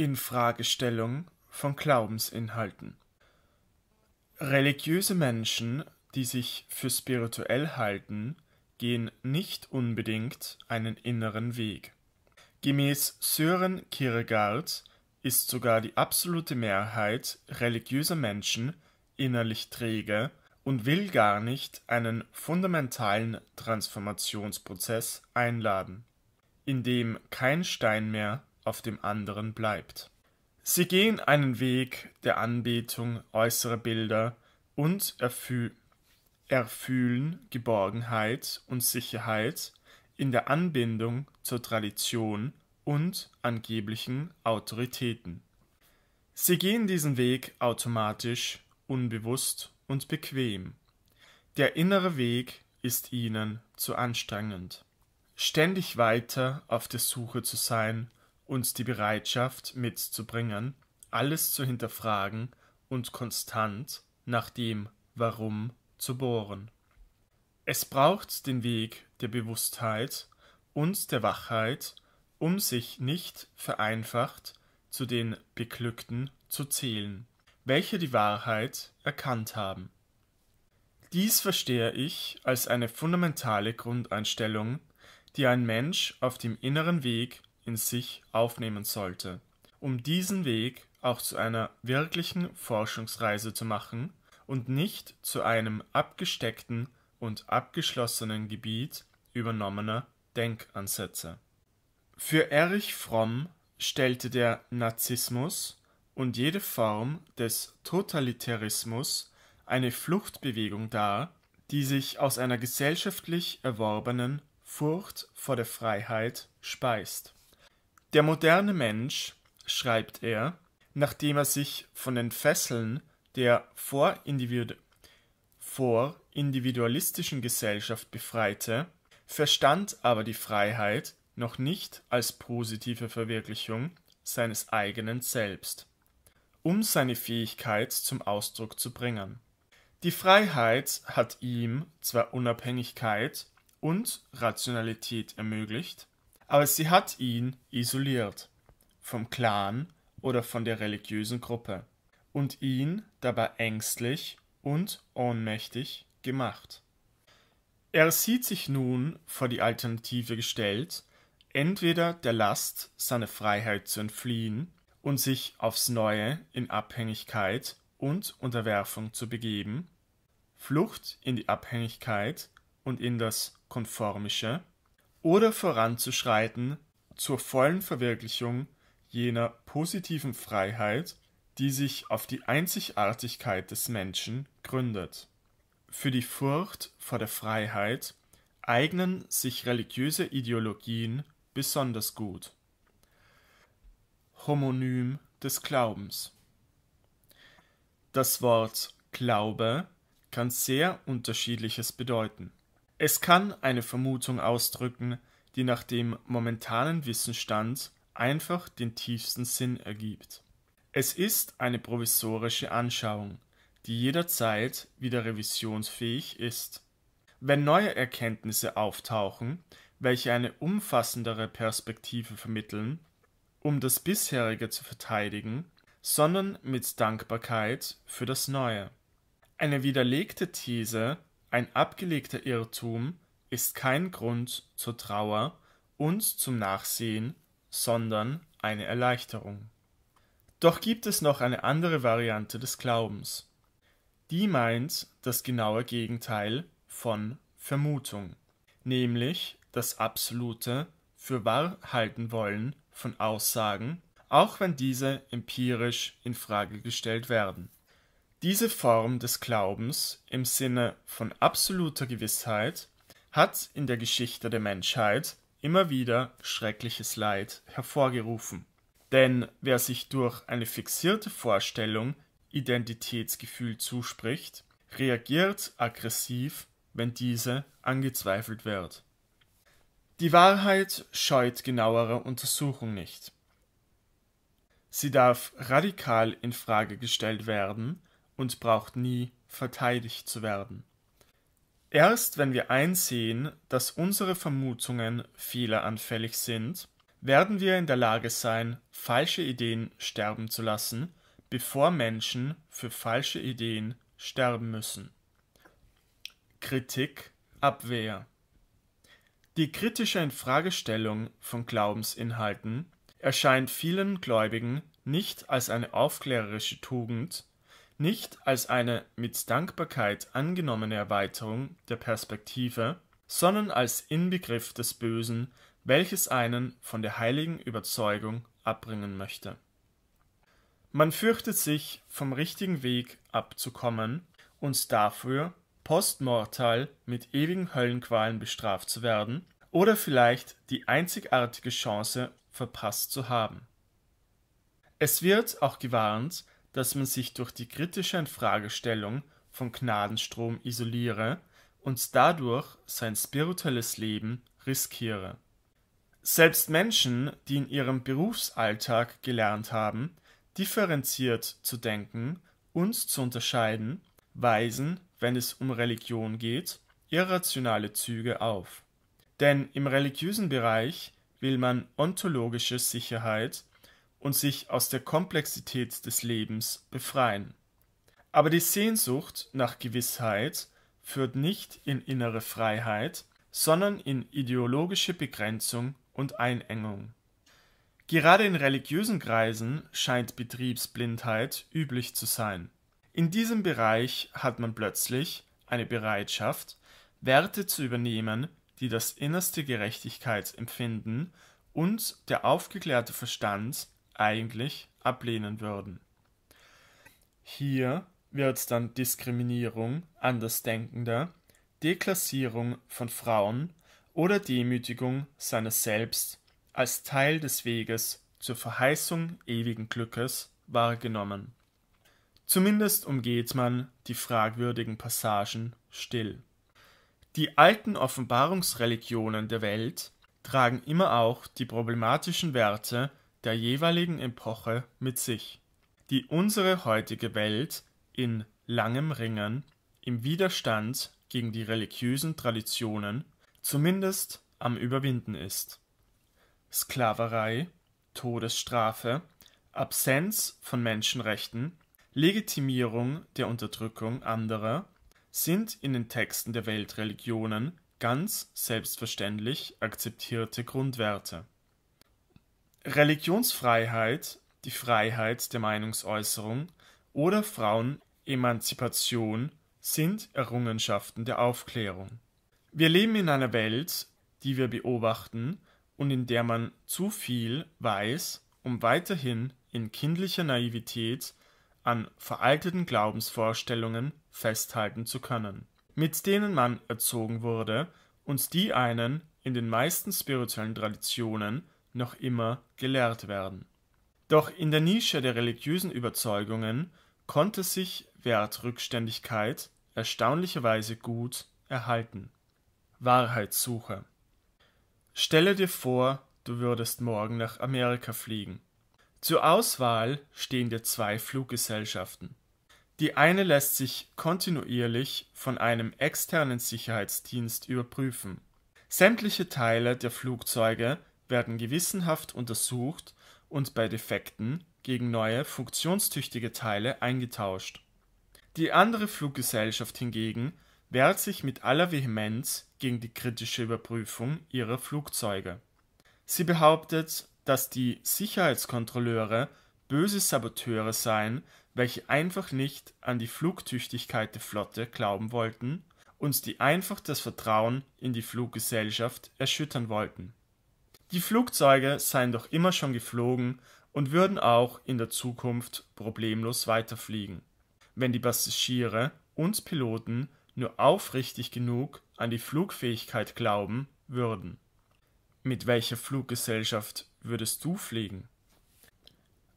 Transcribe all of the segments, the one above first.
Infragestellung von Glaubensinhalten. Religiöse Menschen, die sich für spirituell halten, gehen nicht unbedingt einen inneren Weg. Gemäß Sören Kierkegaard ist sogar die absolute Mehrheit religiöser Menschen innerlich träge und will gar nicht einen fundamentalen Transformationsprozess einladen, in dem kein Stein mehr auf dem anderen bleibt. Sie gehen einen Weg der Anbetung äußerer Bilder und erfü erfühlen Geborgenheit und Sicherheit in der Anbindung zur Tradition und angeblichen Autoritäten. Sie gehen diesen Weg automatisch, unbewusst und bequem. Der innere Weg ist ihnen zu anstrengend. Ständig weiter auf der Suche zu sein uns die Bereitschaft mitzubringen, alles zu hinterfragen und konstant nach dem Warum zu bohren. Es braucht den Weg der Bewusstheit und der Wachheit, um sich nicht vereinfacht zu den Beglückten zu zählen, welche die Wahrheit erkannt haben. Dies verstehe ich als eine fundamentale Grundeinstellung, die ein Mensch auf dem inneren Weg in sich aufnehmen sollte. Um diesen Weg auch zu einer wirklichen Forschungsreise zu machen und nicht zu einem abgesteckten und abgeschlossenen Gebiet übernommener Denkansätze. Für Erich Fromm stellte der Nazismus und jede Form des Totalitarismus eine Fluchtbewegung dar, die sich aus einer gesellschaftlich erworbenen Furcht vor der Freiheit speist. Der moderne Mensch, schreibt er, nachdem er sich von den Fesseln der vorindividu vorindividualistischen Gesellschaft befreite, verstand aber die Freiheit noch nicht als positive Verwirklichung seines eigenen Selbst, um seine Fähigkeit zum Ausdruck zu bringen. Die Freiheit hat ihm zwar Unabhängigkeit und Rationalität ermöglicht, aber sie hat ihn isoliert vom Clan oder von der religiösen Gruppe und ihn dabei ängstlich und ohnmächtig gemacht. Er sieht sich nun vor die Alternative gestellt, entweder der Last, seine Freiheit zu entfliehen und sich aufs Neue in Abhängigkeit und Unterwerfung zu begeben, Flucht in die Abhängigkeit und in das Konformische, oder voranzuschreiten zur vollen Verwirklichung jener positiven Freiheit, die sich auf die Einzigartigkeit des Menschen gründet. Für die Furcht vor der Freiheit eignen sich religiöse Ideologien besonders gut. Homonym des Glaubens Das Wort Glaube kann sehr unterschiedliches bedeuten es kann eine Vermutung ausdrücken, die nach dem momentanen Wissensstand einfach den tiefsten Sinn ergibt. Es ist eine provisorische Anschauung, die jederzeit wieder revisionsfähig ist. Wenn neue Erkenntnisse auftauchen, welche eine umfassendere Perspektive vermitteln, um das bisherige zu verteidigen, sondern mit Dankbarkeit für das Neue. Eine widerlegte These ein abgelegter Irrtum ist kein Grund zur Trauer und zum Nachsehen, sondern eine Erleichterung. Doch gibt es noch eine andere Variante des Glaubens. Die meint das genaue Gegenteil von Vermutung, nämlich das absolute für wahr halten wollen von Aussagen, auch wenn diese empirisch in Frage gestellt werden diese Form des Glaubens im Sinne von absoluter Gewissheit hat in der Geschichte der Menschheit immer wieder schreckliches Leid hervorgerufen. Denn wer sich durch eine fixierte Vorstellung Identitätsgefühl zuspricht, reagiert aggressiv, wenn diese angezweifelt wird. Die Wahrheit scheut genauere Untersuchung nicht. Sie darf radikal in Frage gestellt werden und braucht nie verteidigt zu werden. Erst wenn wir einsehen, dass unsere Vermutungen fehleranfällig sind, werden wir in der Lage sein, falsche Ideen sterben zu lassen, bevor Menschen für falsche Ideen sterben müssen. Kritik, Abwehr. Die kritische Infragestellung von Glaubensinhalten erscheint vielen Gläubigen nicht als eine aufklärerische Tugend, nicht als eine mit Dankbarkeit angenommene Erweiterung der Perspektive, sondern als Inbegriff des Bösen, welches einen von der heiligen Überzeugung abbringen möchte. Man fürchtet sich, vom richtigen Weg abzukommen und dafür post mortal mit ewigen Höllenqualen bestraft zu werden oder vielleicht die einzigartige Chance verpasst zu haben. Es wird auch gewarnt, dass man sich durch die kritische Infragestellung vom Gnadenstrom isoliere und dadurch sein spirituelles Leben riskiere. Selbst Menschen, die in ihrem Berufsalltag gelernt haben, differenziert zu denken und zu unterscheiden, weisen, wenn es um Religion geht, irrationale Züge auf. Denn im religiösen Bereich will man ontologische Sicherheit und sich aus der Komplexität des Lebens befreien. Aber die Sehnsucht nach Gewissheit führt nicht in innere Freiheit, sondern in ideologische Begrenzung und Einengung. Gerade in religiösen Kreisen scheint Betriebsblindheit üblich zu sein. In diesem Bereich hat man plötzlich eine Bereitschaft, Werte zu übernehmen, die das innerste Gerechtigkeitsempfinden und der aufgeklärte Verstand eigentlich ablehnen würden. Hier wird dann Diskriminierung Andersdenkender, Deklassierung von Frauen oder Demütigung seines Selbst als Teil des Weges zur Verheißung ewigen Glückes wahrgenommen. Zumindest umgeht man die fragwürdigen Passagen still. Die alten Offenbarungsreligionen der Welt tragen immer auch die problematischen Werte der jeweiligen Epoche mit sich, die unsere heutige Welt in langem Ringen, im Widerstand gegen die religiösen Traditionen zumindest am Überwinden ist. Sklaverei, Todesstrafe, Absenz von Menschenrechten, Legitimierung der Unterdrückung anderer sind in den Texten der Weltreligionen ganz selbstverständlich akzeptierte Grundwerte Religionsfreiheit, die Freiheit der Meinungsäußerung oder Frauenemanzipation sind Errungenschaften der Aufklärung. Wir leben in einer Welt, die wir beobachten und in der man zu viel weiß, um weiterhin in kindlicher Naivität an veralteten Glaubensvorstellungen festhalten zu können, mit denen man erzogen wurde und die einen in den meisten spirituellen Traditionen noch immer gelehrt werden. Doch in der Nische der religiösen Überzeugungen konnte sich Wertrückständigkeit erstaunlicherweise gut erhalten. Wahrheitssuche. Stelle dir vor, du würdest morgen nach Amerika fliegen. Zur Auswahl stehen dir zwei Fluggesellschaften. Die eine lässt sich kontinuierlich von einem externen Sicherheitsdienst überprüfen. Sämtliche Teile der Flugzeuge werden gewissenhaft untersucht und bei Defekten gegen neue, funktionstüchtige Teile eingetauscht. Die andere Fluggesellschaft hingegen wehrt sich mit aller Vehemenz gegen die kritische Überprüfung ihrer Flugzeuge. Sie behauptet, dass die Sicherheitskontrolleure böse Saboteure seien, welche einfach nicht an die Flugtüchtigkeit der Flotte glauben wollten und die einfach das Vertrauen in die Fluggesellschaft erschüttern wollten. Die Flugzeuge seien doch immer schon geflogen und würden auch in der Zukunft problemlos weiterfliegen, wenn die Passagiere und Piloten nur aufrichtig genug an die Flugfähigkeit glauben würden. Mit welcher Fluggesellschaft würdest du fliegen?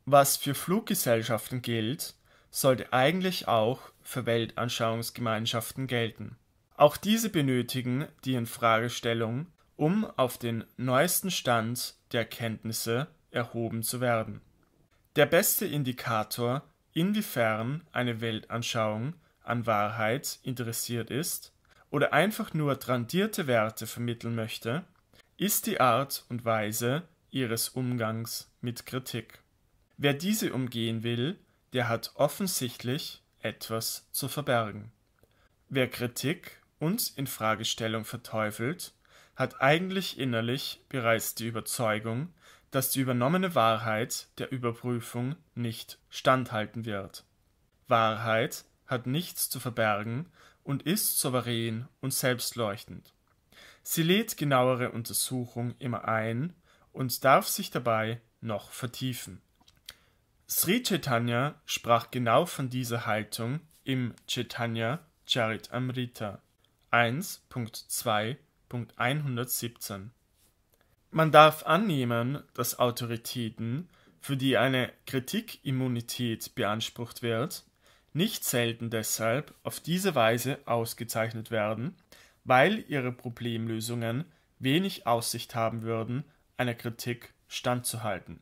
Was für Fluggesellschaften gilt, sollte eigentlich auch für Weltanschauungsgemeinschaften gelten. Auch diese benötigen die Infragestellung um auf den neuesten Stand der Kenntnisse erhoben zu werden. Der beste Indikator, inwiefern eine Weltanschauung an Wahrheit interessiert ist oder einfach nur tradierte Werte vermitteln möchte, ist die Art und Weise ihres Umgangs mit Kritik. Wer diese umgehen will, der hat offensichtlich etwas zu verbergen. Wer Kritik und Infragestellung verteufelt, hat eigentlich innerlich bereits die Überzeugung, dass die übernommene Wahrheit der Überprüfung nicht standhalten wird. Wahrheit hat nichts zu verbergen und ist souverän und selbstleuchtend. Sie lädt genauere Untersuchung immer ein und darf sich dabei noch vertiefen. Sri Chaitanya sprach genau von dieser Haltung im Chaitanya Charitamrita 1.2 117). Man darf annehmen, dass Autoritäten, für die eine Kritikimmunität beansprucht wird, nicht selten deshalb auf diese Weise ausgezeichnet werden, weil ihre Problemlösungen wenig Aussicht haben würden, einer Kritik standzuhalten.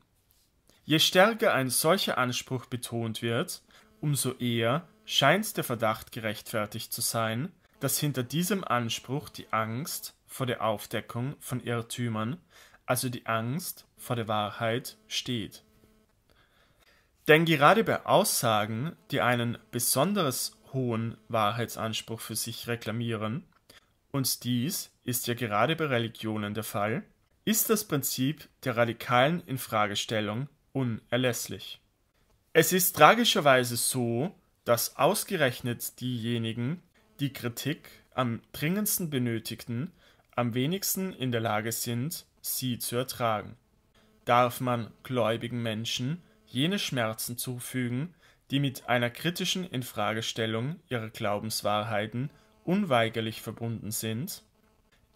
Je stärker ein solcher Anspruch betont wird, umso eher scheint der Verdacht gerechtfertigt zu sein, dass hinter diesem Anspruch die Angst vor der Aufdeckung von Irrtümern, also die Angst vor der Wahrheit, steht. Denn gerade bei Aussagen, die einen besonders hohen Wahrheitsanspruch für sich reklamieren, und dies ist ja gerade bei Religionen der Fall, ist das Prinzip der radikalen Infragestellung unerlässlich. Es ist tragischerweise so, dass ausgerechnet diejenigen, die Kritik am dringendsten benötigten, am wenigsten in der Lage sind, sie zu ertragen. Darf man gläubigen Menschen jene Schmerzen zufügen, die mit einer kritischen Infragestellung ihrer Glaubenswahrheiten unweigerlich verbunden sind?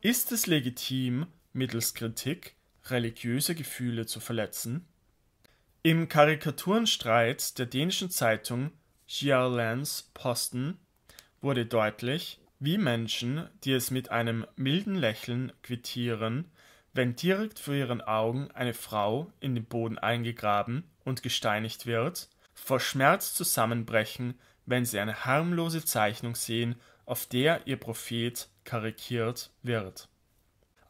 Ist es legitim, mittels Kritik religiöse Gefühle zu verletzen? Im Karikaturenstreit der dänischen Zeitung Lance Posten wurde deutlich, wie Menschen, die es mit einem milden Lächeln quittieren, wenn direkt vor ihren Augen eine Frau in den Boden eingegraben und gesteinigt wird, vor Schmerz zusammenbrechen, wenn sie eine harmlose Zeichnung sehen, auf der ihr Prophet karikiert wird.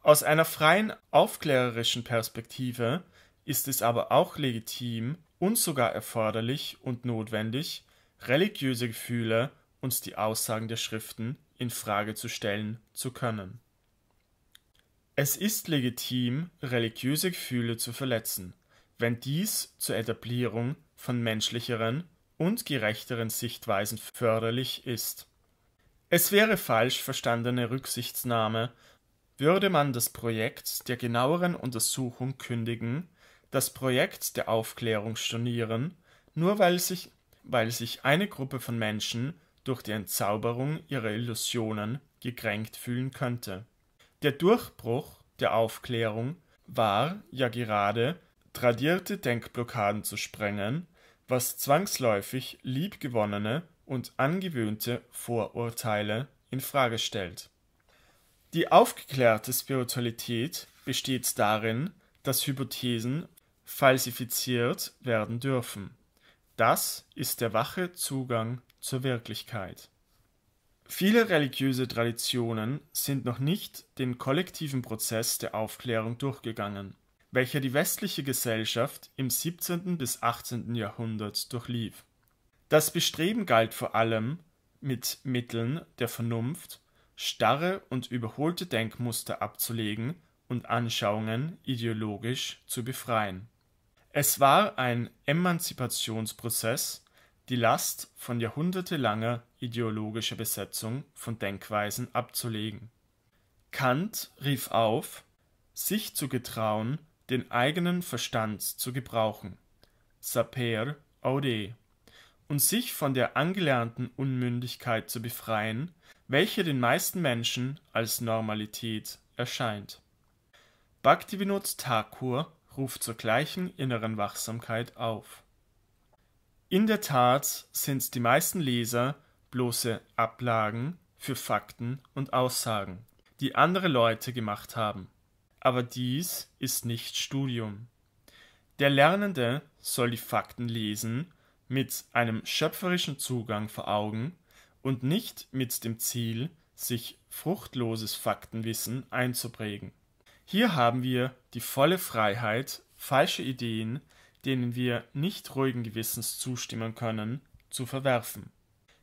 Aus einer freien aufklärerischen Perspektive ist es aber auch legitim und sogar erforderlich und notwendig, religiöse Gefühle und die Aussagen der Schriften in Frage zu stellen zu können. Es ist legitim, religiöse Gefühle zu verletzen, wenn dies zur Etablierung von menschlicheren und gerechteren Sichtweisen förderlich ist. Es wäre falsch verstandene Rücksichtnahme, würde man das Projekt der genaueren Untersuchung kündigen, das Projekt der Aufklärung stornieren, nur weil sich, weil sich eine Gruppe von Menschen durch die Entzauberung ihrer Illusionen gekränkt fühlen könnte. Der Durchbruch der Aufklärung war ja gerade, tradierte Denkblockaden zu sprengen, was zwangsläufig liebgewonnene und angewöhnte Vorurteile in Frage stellt. Die aufgeklärte Spiritualität besteht darin, dass Hypothesen falsifiziert werden dürfen. Das ist der wache Zugang zur Wirklichkeit. Viele religiöse Traditionen sind noch nicht den kollektiven Prozess der Aufklärung durchgegangen, welcher die westliche Gesellschaft im 17. bis 18. Jahrhundert durchlief. Das Bestreben galt vor allem, mit Mitteln der Vernunft starre und überholte Denkmuster abzulegen und Anschauungen ideologisch zu befreien. Es war ein Emanzipationsprozess, die Last von jahrhundertelanger ideologischer Besetzung von Denkweisen abzulegen. Kant rief auf, sich zu getrauen, den eigenen Verstand zu gebrauchen (saper aude) und sich von der angelernten Unmündigkeit zu befreien, welche den meisten Menschen als Normalität erscheint. Bhaktivinoda Thakur ruft zur gleichen inneren Wachsamkeit auf in der Tat sind die meisten Leser bloße Ablagen für Fakten und Aussagen, die andere Leute gemacht haben. Aber dies ist nicht Studium. Der Lernende soll die Fakten lesen mit einem schöpferischen Zugang vor Augen und nicht mit dem Ziel, sich fruchtloses Faktenwissen einzuprägen. Hier haben wir die volle Freiheit, falsche Ideen denen wir nicht ruhigen Gewissens zustimmen können, zu verwerfen.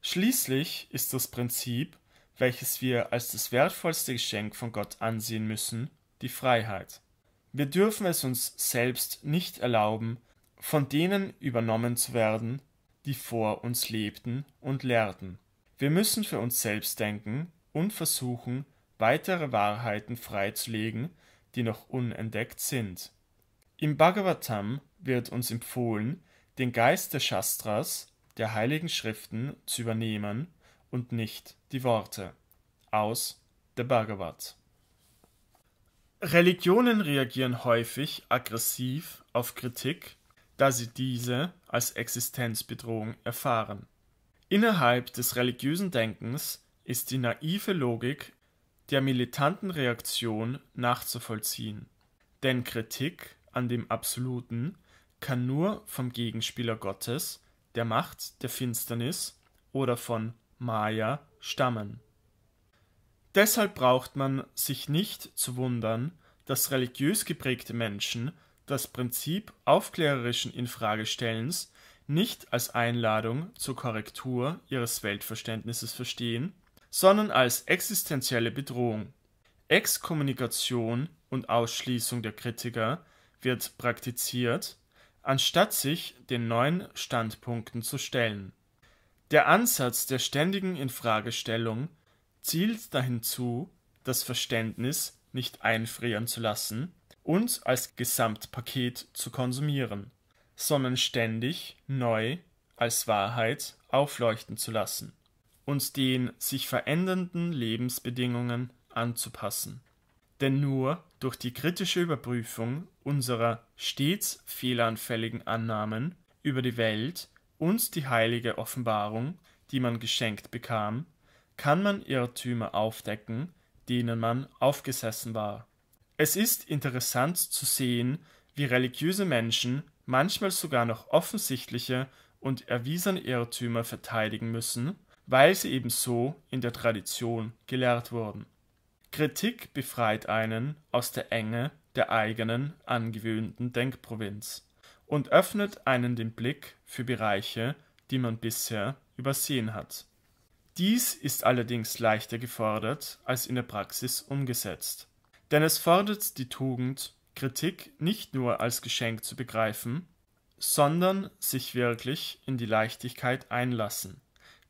Schließlich ist das Prinzip, welches wir als das wertvollste Geschenk von Gott ansehen müssen, die Freiheit. Wir dürfen es uns selbst nicht erlauben, von denen übernommen zu werden, die vor uns lebten und lehrten. Wir müssen für uns selbst denken und versuchen, weitere Wahrheiten freizulegen, die noch unentdeckt sind. Im Bhagavatam wird uns empfohlen, den Geist der Shastras, der Heiligen Schriften, zu übernehmen und nicht die Worte. Aus der Bhagavat. Religionen reagieren häufig aggressiv auf Kritik, da sie diese als Existenzbedrohung erfahren. Innerhalb des religiösen Denkens ist die naive Logik der militanten Reaktion nachzuvollziehen, denn Kritik an dem Absoluten kann nur vom Gegenspieler Gottes, der Macht der Finsternis oder von Maya stammen. Deshalb braucht man sich nicht zu wundern, dass religiös geprägte Menschen das Prinzip aufklärerischen Infragestellens nicht als Einladung zur Korrektur ihres Weltverständnisses verstehen, sondern als existenzielle Bedrohung. Exkommunikation und Ausschließung der Kritiker wird praktiziert, anstatt sich den neuen Standpunkten zu stellen. Der Ansatz der ständigen Infragestellung zielt dahin zu, das Verständnis nicht einfrieren zu lassen und als Gesamtpaket zu konsumieren, sondern ständig neu als Wahrheit aufleuchten zu lassen und den sich verändernden Lebensbedingungen anzupassen denn nur durch die kritische Überprüfung unserer stets fehleranfälligen Annahmen über die Welt und die heilige Offenbarung, die man geschenkt bekam, kann man Irrtümer aufdecken, denen man aufgesessen war. Es ist interessant zu sehen, wie religiöse Menschen manchmal sogar noch offensichtliche und erwiesene Irrtümer verteidigen müssen, weil sie ebenso in der Tradition gelehrt wurden. Kritik befreit einen aus der Enge der eigenen angewöhnten Denkprovinz und öffnet einen den Blick für Bereiche, die man bisher übersehen hat. Dies ist allerdings leichter gefordert als in der Praxis umgesetzt. Denn es fordert die Tugend, Kritik nicht nur als Geschenk zu begreifen, sondern sich wirklich in die Leichtigkeit einlassen,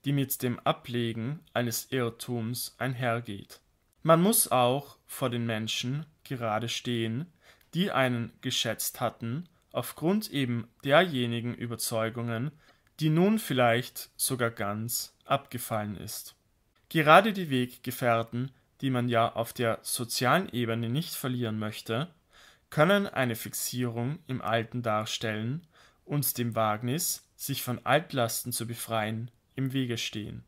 die mit dem Ablegen eines Irrtums einhergeht. Man muss auch vor den Menschen gerade stehen, die einen geschätzt hatten, aufgrund eben derjenigen Überzeugungen, die nun vielleicht sogar ganz abgefallen ist. Gerade die Weggefährten, die man ja auf der sozialen Ebene nicht verlieren möchte, können eine Fixierung im Alten darstellen und dem Wagnis, sich von Altlasten zu befreien, im Wege stehen.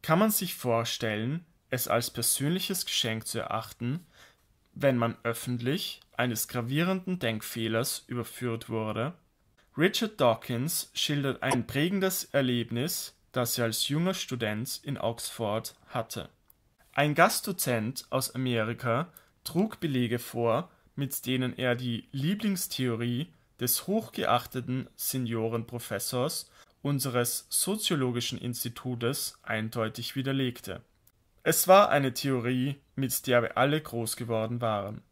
Kann man sich vorstellen, es als persönliches Geschenk zu erachten, wenn man öffentlich eines gravierenden Denkfehlers überführt wurde? Richard Dawkins schildert ein prägendes Erlebnis, das er als junger Student in Oxford hatte. Ein Gastdozent aus Amerika trug Belege vor, mit denen er die Lieblingstheorie des hochgeachteten Seniorenprofessors unseres Soziologischen Institutes eindeutig widerlegte es war eine Theorie, mit der wir alle groß geworden waren.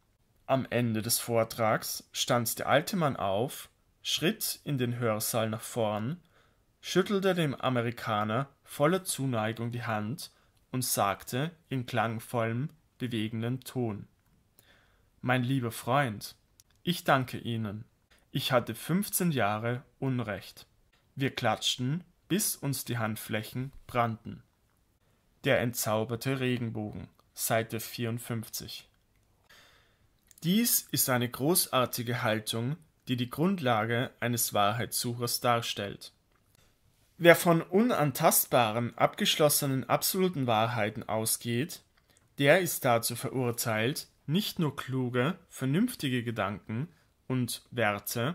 Am Ende des Vortrags stand der alte Mann auf, schritt in den Hörsaal nach vorn, schüttelte dem Amerikaner voller Zuneigung die Hand und sagte in klangvollem, bewegendem Ton Mein lieber Freund, ich danke Ihnen. Ich hatte fünfzehn Jahre Unrecht. Wir klatschten, bis uns die Handflächen brannten. Der entzauberte Regenbogen, Seite 54. Dies ist eine großartige Haltung, die die Grundlage eines Wahrheitssuchers darstellt. Wer von unantastbaren, abgeschlossenen absoluten Wahrheiten ausgeht, der ist dazu verurteilt, nicht nur kluge, vernünftige Gedanken und Werte,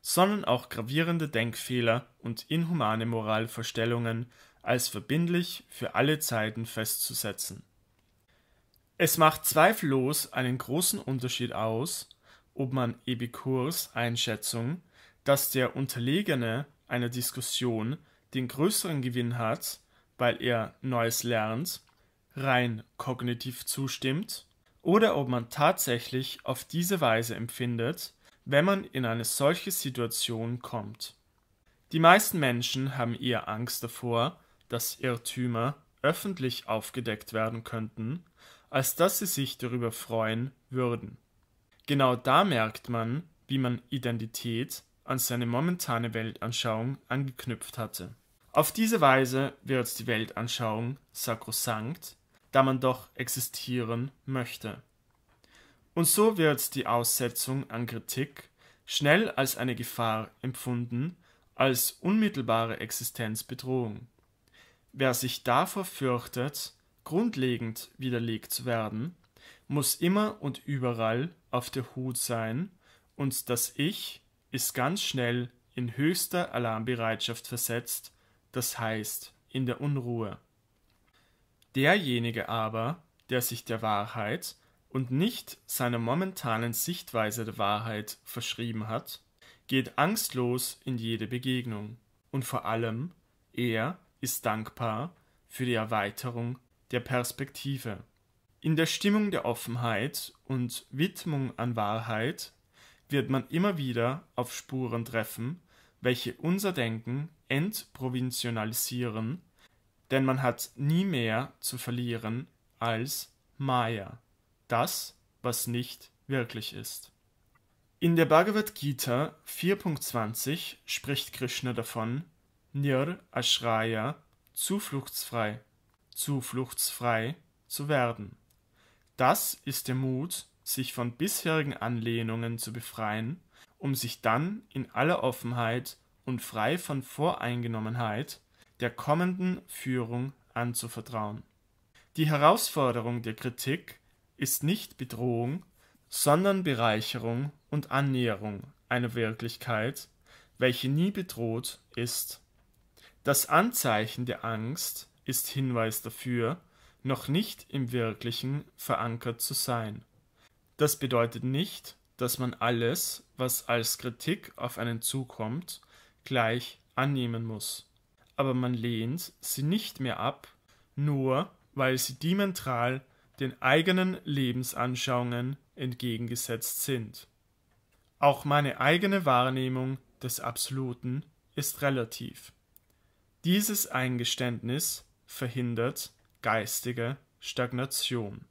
sondern auch gravierende Denkfehler und inhumane Moralvorstellungen als verbindlich für alle Zeiten festzusetzen. Es macht zweifellos einen großen Unterschied aus, ob man Epikurs Einschätzung, dass der Unterlegene einer Diskussion den größeren Gewinn hat, weil er Neues lernt, rein kognitiv zustimmt, oder ob man tatsächlich auf diese Weise empfindet, wenn man in eine solche Situation kommt. Die meisten Menschen haben eher Angst davor, dass Irrtümer öffentlich aufgedeckt werden könnten, als dass sie sich darüber freuen würden. Genau da merkt man, wie man Identität an seine momentane Weltanschauung angeknüpft hatte. Auf diese Weise wird die Weltanschauung sakrosankt, da man doch existieren möchte. Und so wird die Aussetzung an Kritik schnell als eine Gefahr empfunden, als unmittelbare Existenzbedrohung. Wer sich davor fürchtet, grundlegend widerlegt zu werden, muss immer und überall auf der Hut sein, und das Ich ist ganz schnell in höchster Alarmbereitschaft versetzt, das heißt in der Unruhe. Derjenige aber, der sich der Wahrheit und nicht seiner momentanen Sichtweise der Wahrheit verschrieben hat, geht angstlos in jede Begegnung, und vor allem er ist dankbar für die Erweiterung der Perspektive. In der Stimmung der Offenheit und Widmung an Wahrheit wird man immer wieder auf Spuren treffen, welche unser Denken entprovinzialisieren, denn man hat nie mehr zu verlieren als Maya, das, was nicht wirklich ist. In der Bhagavad Gita 4.20 spricht Krishna davon, Nir Ashraya zufluchtsfrei, zufluchtsfrei zu werden. Das ist der Mut, sich von bisherigen Anlehnungen zu befreien, um sich dann in aller Offenheit und frei von Voreingenommenheit der kommenden Führung anzuvertrauen. Die Herausforderung der Kritik ist nicht Bedrohung, sondern Bereicherung und Annäherung einer Wirklichkeit, welche nie bedroht ist das Anzeichen der Angst ist Hinweis dafür, noch nicht im Wirklichen verankert zu sein. Das bedeutet nicht, dass man alles, was als Kritik auf einen zukommt, gleich annehmen muss. Aber man lehnt sie nicht mehr ab, nur weil sie diametral den eigenen Lebensanschauungen entgegengesetzt sind. Auch meine eigene Wahrnehmung des Absoluten ist relativ. Dieses Eingeständnis verhindert geistige Stagnation